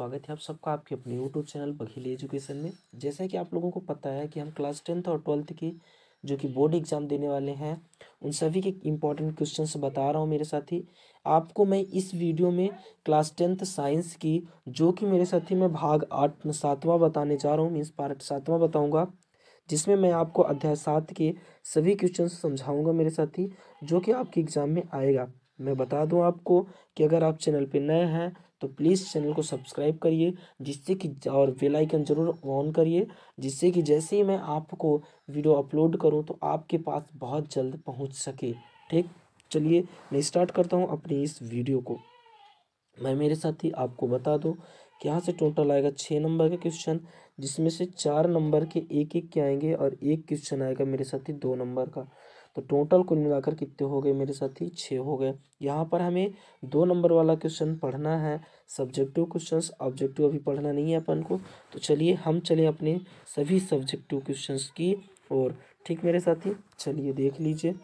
स्वागत है आप सबका आपके अपने यूट्यूब चैनल बघेली एजुकेशन में जैसा कि आप लोगों को पता है कि हम क्लास टेंथ और ट्वेल्थ की जो कि बोर्ड एग्ज़ाम देने वाले हैं उन सभी के इम्पॉर्टेंट क्वेश्चन बता रहा हूँ मेरे साथी आपको मैं इस वीडियो में क्लास टेंथ साइंस की जो कि मेरे साथी मैं भाग आठ सातवां बताने जा रहा हूँ मीन्स पार्ट सातवां बताऊँगा जिसमें मैं आपको अध्याय सात के सभी क्वेश्चन समझाऊँगा मेरे साथी जो कि आपके एग्ज़ाम में आएगा मैं बता दूं आपको कि अगर आप चैनल पर नए हैं तो प्लीज़ चैनल को सब्सक्राइब करिए जिससे कि और बेल आइकन ज़रूर ऑन करिए जिससे कि जैसे ही मैं आपको वीडियो अपलोड करूं तो आपके पास बहुत जल्द पहुंच सके ठीक चलिए मैं स्टार्ट करता हूं अपनी इस वीडियो को मैं मेरे साथ ही आपको बता दूं कि यहाँ से टोटल आएगा छः नंबर का क्वेश्चन जिसमें से चार नंबर के एक एक के आएंगे और एक क्वेश्चन आएगा मेरे साथ ही दो नंबर का तो टोटल कुल मिलाकर कितने हो गए मेरे साथी छः हो गए यहाँ पर हमें दो नंबर वाला क्वेश्चन पढ़ना है सब्जेक्टिव क्वेश्चन ऑब्जेक्टिव अभी पढ़ना नहीं है अपन को तो चलिए हम चले अपने सभी सब्जेक्टिव क्वेश्चन की और ठीक मेरे साथी चलिए देख लीजिए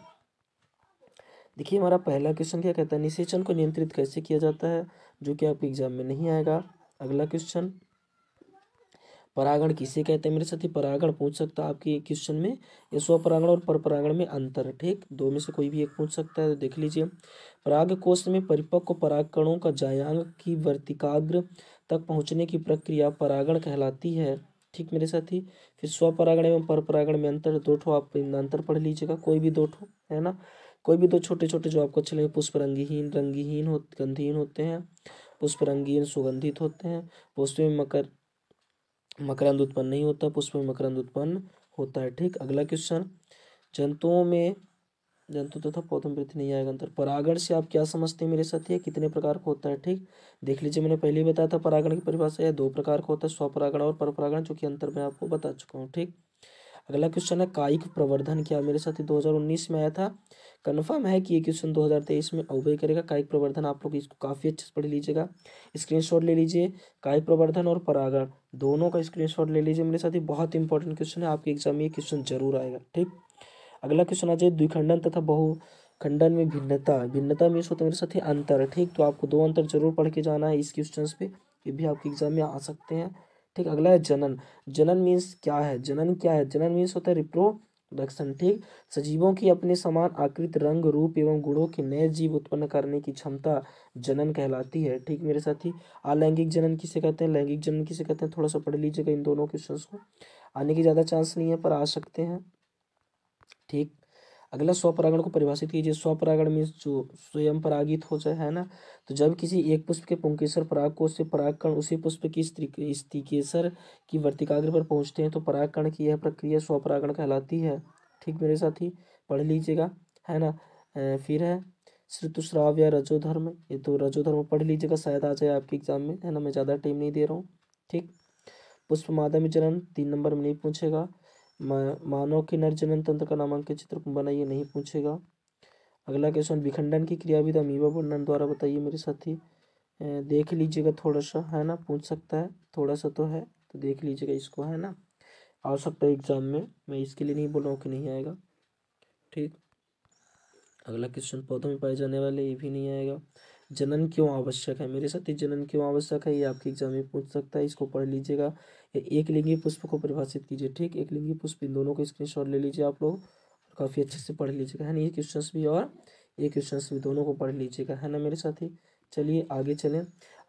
देखिए हमारा पहला क्वेश्चन क्या कहता है निषेचन को नियंत्रित कैसे किया जाता है जो कि आपके एग्जाम में नहीं आएगा अगला क्वेश्चन परागण किसे कहते हैं मेरे साथी परागण पूछ सकता है आपकी क्वेश्चन में ये स्वपरागण और परपरागण में अंतर ठीक दो में से कोई भी एक पूछ सकता है तो देख लीजिए पराग कोष में परिपक्व परागकणों का जायांग की वर्तिकाग्र तक पहुंचने की प्रक्रिया परागण कहलाती है ठीक मेरे साथी फिर स्वपरागण एवं परपरागण में अंतर दो ठो आप अंतर पढ़ लीजिएगा कोई भी दो ठो है ना कोई भी दो छोटे छोटे जो आपको अच्छे लगे पुष्प रंगीहीन रंगीहीन हो गंधहीन होते हैं पुष्प रंगीन सुगंधित होते हैं पुष्प में मकर मकरंद उत्पन्न नहीं होता पुष्प में मकरंद उत्पन्न होता है ठीक अगला क्वेश्चन जंतुओं में जंतु तथा पौधों में नहीं आएगा अंतर परागण से आप क्या समझते हैं मेरे साथ ये कितने प्रकार का होता है ठीक देख लीजिए मैंने पहले ही बताया था परागण की परिभाषा यह दो प्रकार का होता है स्वपरागण और परपरागण जो कि अंतर मैं आपको बता चुका हूँ ठीक अगला क्वेश्चन है कायिक प्रवर्धन क्या मेरे साथ दो हज़ार उन्नीस में आया था कन्फर्म है कि ये क्वेश्चन दो हज़ार तेईस में अवे करेगा कायिक प्रवर्धन आप लोग इसको काफ़ी अच्छे से पढ़ लीजिएगा स्क्रीनशॉट ले लीजिए कायिक प्रवर्धन और परागण दोनों का स्क्रीनशॉट ले लीजिए मेरे साथ ही बहुत इंपॉर्टेंट क्वेश्चन है आपके एग्जाम में ये क्वेश्चन जरूर आएगा ठीक अगला क्वेश्चन आ जाए द्विखंडन तथा बहु खंडन में भिन्नता भिन्नता में होता तो है मेरे साथ ही अंतर ठीक तो आपको दो अंतर जरूर पढ़ के जाना है इस क्वेश्चन पे ये भी आपके एग्जाम में आ सकते हैं ठीक अगला है जनन जनन मीन्स क्या है जनन क्या है जनन मीन्स होता है रिप्रोडक्शन ठीक सजीवों की अपने समान आकृत रंग रूप एवं गुणों के नए जीव उत्पन्न करने की क्षमता जनन कहलाती है ठीक मेरे साथी अलैंगिक जनन किसे कहते हैं लैंगिक जनन किसे कहते हैं थोड़ा सा पढ़ लीजिएगा इन दोनों क्वेश्चन को आने की ज़्यादा चांस नहीं है पर आ सकते हैं ठीक अगला स्वपरागण को परिभाषित कीजिए स्वपरागण में जो स्वयं परागित हो जाए है ना तो जब किसी एक पुष्प के पुंकेसर पराग को से परागकण उसी पुष्प की स्तिकेसर की वर्तिकाग्र पर पहुंचते हैं तो परागकण की यह प्रक्रिया स्वपरागण कहलाती है ठीक मेरे साथ ही पढ़ लीजिएगा है ना फिर है श्रुतुश्राव या रजोधर्म ये तो रजोधर्म पढ़ लीजिएगा शायद आ जाए आपके एग्जाम में है ना मैं ज़्यादा टाइम नहीं दे रहा हूँ ठीक पुष्प मादा में चरण तीन नंबर में नहीं पूछेगा मानव के नर जनन तंत्र का नामांकित चित्र बनाइए नहीं पूछेगा अगला क्वेश्चन विखंडन की क्रियाविधि अमीबा वर्णन द्वारा बताइए मेरे साथी देख लीजिएगा थोड़ा सा है ना पूछ सकता है थोड़ा सा तो है तो देख लीजिएगा इसको है ना आ सकता है एग्जाम में मैं इसके लिए नहीं बोल रहा हूँ कि नहीं आएगा ठीक अगला क्वेश्चन पौधों में पाए जाने वाले ये भी नहीं आएगा जनन क्यों आवश्यक है मेरे साथी जनन क्यों आवश्यक है ये आपके एग्जाम में पूछ सकता है इसको पढ़ लीजिएगा एक लिंगी पुष्प को परिभाषित कीजिए ठीक एक लिंगी पुष्प इन दोनों को शॉट ले लीजिए आप लोग काफ़ी अच्छे से पढ़ लीजिएगा है ना ये क्वेश्चन भी और ये क्वेश्चन भी दोनों को पढ़ लीजिएगा है ना मेरे साथी चलिए आगे चलें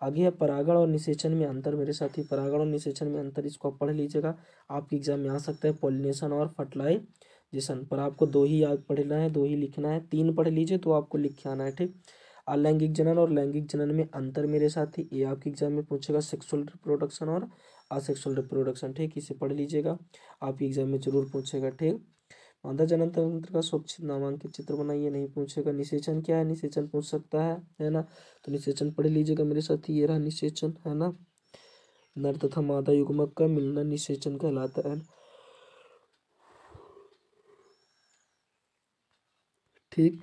आगे है परागण और निषेचन में अंतर मेरे साथी परागण और निषेचन में अंतर इसको आप पढ़ लीजिएगा आपके एग्जाम में आ सकता है पॉलिनेशन और फर्टिलाई जिसन पर आपको दो ही याद पढ़ना है दो ही लिखना है तीन पढ़ लीजिए तो आपको लिख के आना है ठीक अलैंगिक जनन और लैंगिक जनन में अंतर मेरे साथ ही ये आपके एग्जाम में पूछेगा सेक्सुअल रिप्रोडक्शन और असेक्सुअल रिप्रोडक्शन ठीक इसे पढ़ लीजिएगा आपके एग्जाम में जरूर पूछेगा ठीक मादा जनन तंत्र का स्वच्छ नामांकित चित्र बनाइए नहीं पूछेगा निषेचन क्या है निषेचन पूछ सकता है है ना तो निषेचन पढ़ लीजिएगा मेरे साथ ही ये रहा निषेचन है ना नर तथा मादा युगमक का मिलना निषेचन कहलाता है ठीक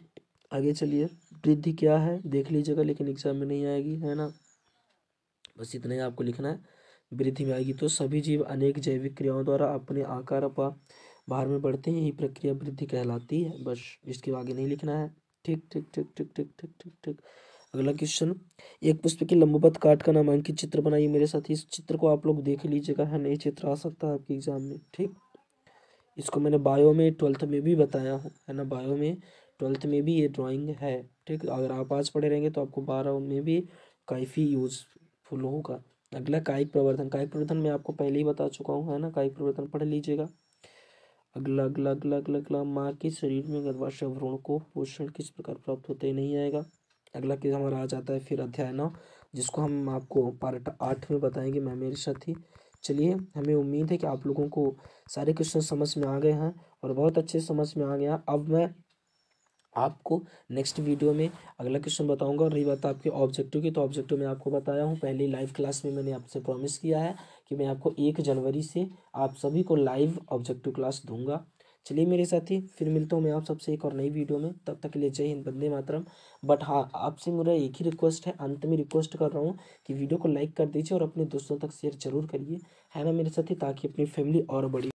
आगे चलिए वृद्धि क्या है देख लीजिएगा लेकिन एग्जाम में नहीं आएगी है ना बस इतना ही आपको लिखना है वृद्धि में आएगी तो सभी जीव अनेक जैविक क्रियाओं द्वारा अपने आकार पर बाहर में बढ़ते हैं यही प्रक्रिया वृद्धि कहलाती है बस इसके आगे नहीं लिखना है ठीक ठीक ठीक ठीक ठीक ठीक ठीक ठीक अगला क्वेश्चन एक पुष्प के लंबवत काट का नामांकित चित्र बनाइए मेरे साथ इस चित्र को आप लोग देख लीजिएगा है नहीं चित्र आ सकता है आपके एग्जाम में ठीक इसको मैंने बायो में ट्वेल्थ में भी बताया है ना बायो में ट्वेल्थ में भी ये ड्राइंग है ठीक अगर आप आज पढ़े रहेंगे तो आपको बारह में भी काफ़ी यूज़फुल होगा अगला कायिक प्रवर्धन कायिक प्रवर्धन मैं आपको पहले ही बता चुका हूँ है ना कायिक प्रवर्धन पढ़ लीजिएगा अगला अगला अगला अगला अगला माँ के शरीर में गर्भाशय भ्रूण को पोषण किस प्रकार प्राप्त होते नहीं आएगा अगला किस हमारा आ जाता है फिर अध्याय नौ जिसको हम आपको पार्ट आठ में बताएंगे मैं मेरे साथी चलिए हमें उम्मीद है कि आप लोगों को सारे क्वेश्चन समझ में आ गए हैं और बहुत अच्छे समझ में आ गया अब मैं आपको नेक्स्ट वीडियो में अगला क्वेश्चन बताऊंगा और रही बात आपके ऑब्जेक्टिव की तो ऑब्जेक्टिव में आपको बताया हूँ पहले लाइव क्लास में मैंने आपसे प्रॉमिस किया है कि मैं आपको एक जनवरी से आप सभी को लाइव ऑब्जेक्टिव क्लास दूंगा चलिए मेरे साथी फिर मिलता हूँ मैं आप सबसे एक और नई वीडियो में तब तक के लिए जय हिंद बंदे मातरम बट हाँ आपसे मेरा एक ही रिक्वेस्ट है अंत में रिक्वेस्ट कर रहा हूँ कि वीडियो को लाइक कर दीजिए और अपने दोस्तों तक शेयर जरूर करिए है ना मेरे साथी ताकि अपनी फैमिली और बड़ी